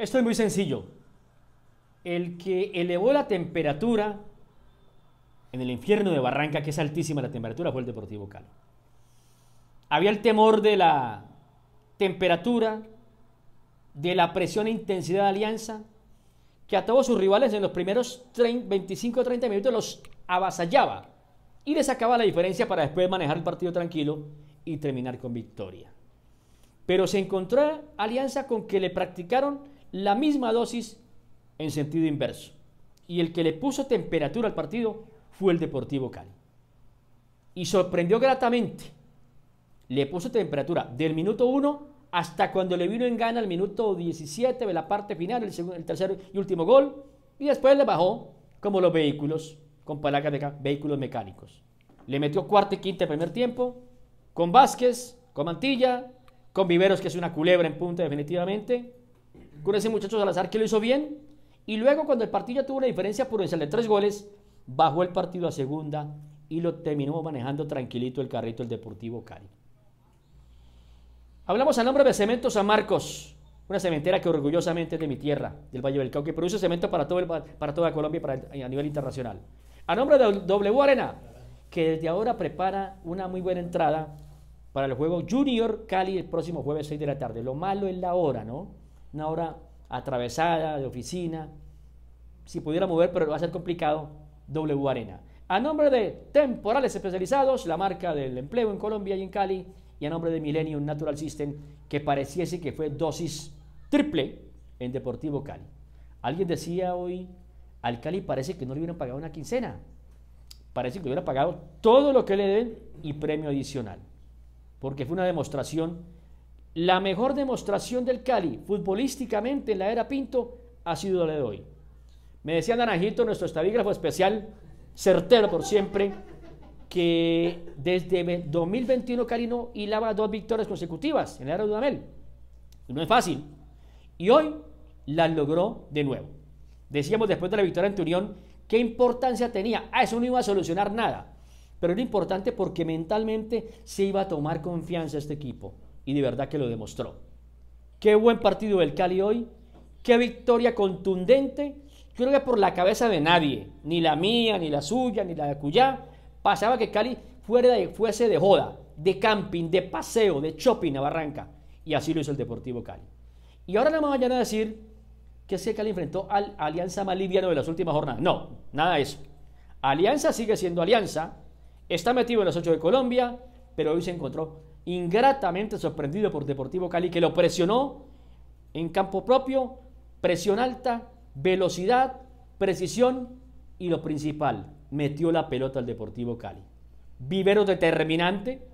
Esto es muy sencillo. El que elevó la temperatura en el infierno de Barranca, que es altísima la temperatura, fue el Deportivo Cali. Había el temor de la temperatura, de la presión e intensidad de Alianza, que a todos sus rivales en los primeros 25 o 30 minutos los avasallaba y les sacaba la diferencia para después manejar el partido tranquilo y terminar con victoria. Pero se encontró Alianza con que le practicaron la misma dosis en sentido inverso. Y el que le puso temperatura al partido fue el Deportivo Cali. Y sorprendió gratamente. Le puso temperatura del minuto 1 hasta cuando le vino en gana el minuto 17 de la parte final, el, segundo, tercer y último gol. Y después le bajó como los vehículos, con palacas de vehículos mecánicos. Le metió cuarto y quinta primer tiempo, con Vázquez, con Mantilla, con Viveros, que es una culebra en punta definitivamente, con ese muchacho Salazar que lo hizo bien. Y luego cuando el partido ya tuvo una diferencia prudencial de tres goles, bajó el partido a segunda y lo terminó manejando tranquilito el carrito del Deportivo Cali. Hablamos a nombre de Cementos San Marcos, una cementera que orgullosamente es de mi tierra, del Valle del Cauca, que produce cemento para, todo el, para toda Colombia y a nivel internacional. A nombre de W Arena, que desde ahora prepara una muy buena entrada para el juego Junior Cali el próximo jueves 6 de la tarde. Lo malo es la hora, ¿no? una hora atravesada de oficina. Si pudiera mover, pero va a ser complicado, W Arena. A nombre de Temporales Especializados, la marca del empleo en Colombia y en Cali, y a nombre de Millennium Natural System, que pareciese que fue dosis triple en Deportivo Cali. Alguien decía hoy, al Cali parece que no le hubieran pagado una quincena. Parece que le hubieran pagado todo lo que le den y premio adicional. Porque fue una demostración la mejor demostración del Cali futbolísticamente en la era Pinto ha sido la de hoy. Me decía Naranjito, nuestro estadígrafo especial, certero por siempre, que desde 2021 Cali no hilaba dos victorias consecutivas en la era de Dudamel. No es fácil. Y hoy la logró de nuevo. Decíamos después de la victoria ante Unión, ¿qué importancia tenía? Ah, eso no iba a solucionar nada. Pero era importante porque mentalmente se iba a tomar confianza este equipo y de verdad que lo demostró. Qué buen partido del Cali hoy, qué victoria contundente. creo que por la cabeza de nadie, ni la mía, ni la suya, ni la de Cuyá, pasaba que Cali fuera de, fuese de joda, de camping, de paseo, de shopping a Barranca. Y así lo hizo el Deportivo Cali. Y ahora nada más vayan a decir que ese Cali enfrentó al Alianza Maliviano de las últimas jornadas. No, nada de eso. Alianza sigue siendo Alianza, está metido en los ocho de Colombia, pero hoy se encontró ingratamente sorprendido por Deportivo Cali, que lo presionó en campo propio, presión alta, velocidad, precisión y lo principal, metió la pelota al Deportivo Cali. Vivero determinante.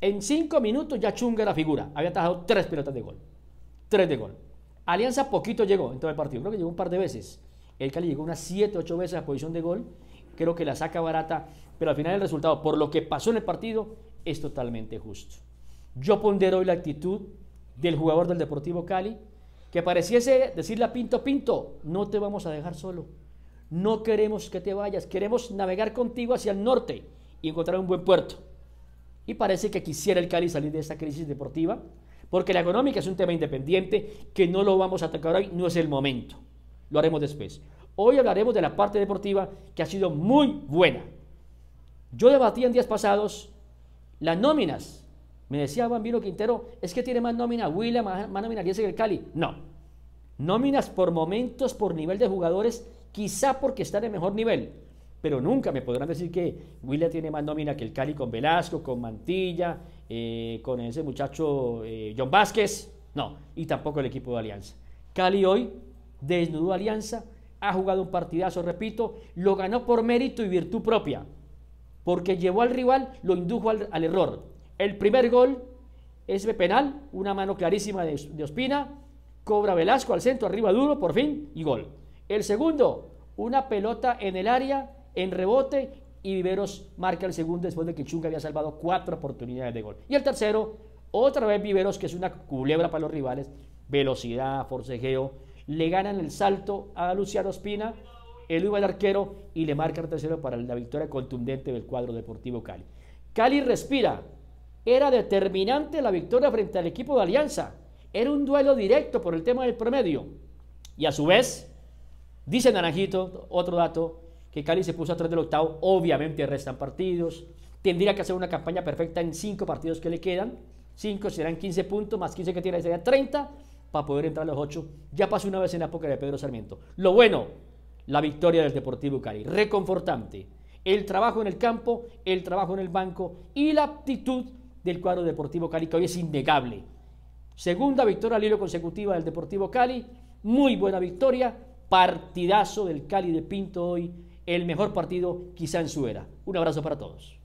En cinco minutos ya chunga la figura. Había atajado tres pelotas de gol. Tres de gol. Alianza poquito llegó en todo el partido. Creo que llegó un par de veces. El Cali llegó unas siete, ocho veces a posición de gol. Creo que la saca barata. Pero al final el resultado, por lo que pasó en el partido, es totalmente justo. Yo pondero hoy la actitud del jugador del Deportivo Cali, que pareciese decirle a Pinto, Pinto, no te vamos a dejar solo, no queremos que te vayas, queremos navegar contigo hacia el norte y encontrar un buen puerto. Y parece que quisiera el Cali salir de esta crisis deportiva, porque la económica es un tema independiente que no lo vamos a atacar hoy, no es el momento, lo haremos después. Hoy hablaremos de la parte deportiva que ha sido muy buena. Yo debatí en días pasados las nóminas. Me decía Bambino Quintero, es que tiene más nómina William, más, nóminas nómina ese que el Cali. No. Nóminas por momentos, por nivel de jugadores, quizá porque están en mejor nivel. Pero nunca me podrán decir que William tiene más nómina que el Cali con Velasco, con Mantilla, eh, con ese muchacho eh, John Vázquez. No. Y tampoco el equipo de Alianza. Cali hoy desnudó Alianza, ha jugado un partidazo, repito, lo ganó por mérito y virtud propia porque llevó al rival, lo indujo al, error. El primer gol es de penal, una mano clarísima de, de Ospina, cobra Velasco al centro, arriba duro, por fin, y gol. El segundo, una pelota en el área, en rebote, y Viveros marca el segundo después de que Chunga había salvado cuatro oportunidades de gol. Y el tercero, otra vez Viveros, que es una culebra para los rivales, velocidad, forcejeo, le ganan el salto a Luciano Ospina él iba el arquero y le marca el tercero para la victoria contundente del cuadro Deportivo Cali. Cali respira. Era determinante la victoria frente al equipo de Alianza. Era un duelo directo por el tema del promedio. Y a su vez, dice Naranjito, otro dato, que Cali se puso atrás del octavo. Obviamente restan partidos. Tendría que hacer una campaña perfecta en cinco partidos que le quedan. Cinco serán 15 puntos, más 15 que tiene, serían 30 para poder entrar a los 8. Ya pasó una vez en la época de Pedro Sarmiento. Lo bueno la victoria del Deportivo Cali. Reconfortante. El trabajo en el campo, el trabajo en el banco y la aptitud del cuadro Deportivo Cali, que hoy es innegable. Segunda victoria al hilo consecutiva del Deportivo Cali. Muy buena victoria. Partidazo del Cali de Pinto hoy. El mejor partido quizá en su era. Un abrazo para todos.